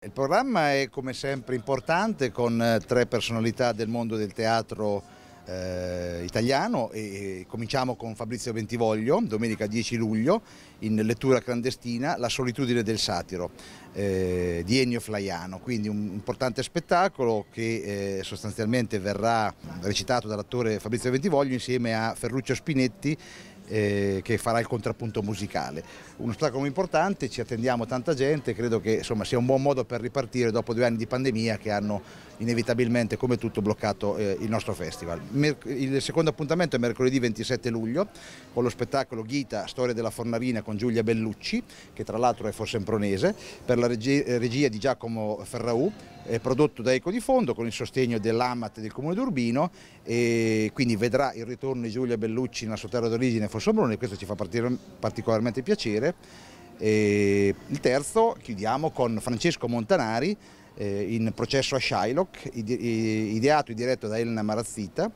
Il programma è come sempre importante con eh, tre personalità del mondo del teatro eh, italiano e cominciamo con Fabrizio Bentivoglio, domenica 10 luglio, in lettura clandestina La solitudine del satiro eh, di Ennio Flaiano, quindi un importante spettacolo che eh, sostanzialmente verrà recitato dall'attore Fabrizio Bentivoglio insieme a Ferruccio Spinetti eh, che farà il contrappunto musicale. Uno spettacolo importante, ci attendiamo tanta gente, credo che insomma, sia un buon modo per ripartire dopo due anni di pandemia che hanno inevitabilmente come tutto bloccato eh, il nostro festival. Mer il secondo appuntamento è mercoledì 27 luglio con lo spettacolo Ghita, Storia della Fornarina con Giulia Bellucci, che tra l'altro è forse fossempronese, per la regia, regia di Giacomo Ferraù, eh, prodotto da Eco di Fondo con il sostegno dell'AMAT del Comune d'Urbino e quindi vedrà il ritorno di Giulia Bellucci nella sua terra d'origine Fossobruni, questo ci fa particolarmente piacere. E il terzo chiudiamo con Francesco Montanari eh, in processo a Shylock, ideato e diretto da Elena Marazzita,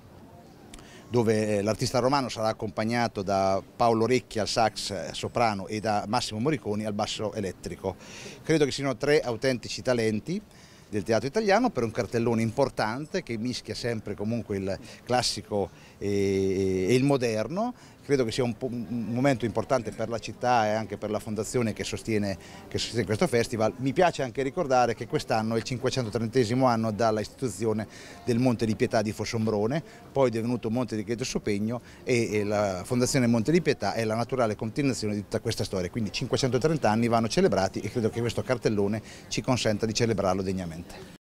dove eh, l'artista romano sarà accompagnato da Paolo Recchi al sax eh, soprano e da Massimo Moriconi al basso elettrico. Credo che siano tre autentici talenti del teatro italiano per un cartellone importante che mischia sempre comunque il classico e il moderno credo che sia un, un, momento importante per la città e anche per la fondazione che sostiene, che sostiene questo festival. Mi piace anche ricordare che quest'anno è il 530 anno dalla istituzione del Monte di Pietà di Fossombrone, poi divenuto Monte di Creto Sopegno e, e la fondazione Monte di Pietà è la naturale continuazione di tutta questa storia, quindi 530 anni vanno celebrati e credo che questo cartellone ci consenta di celebrarlo degnamente.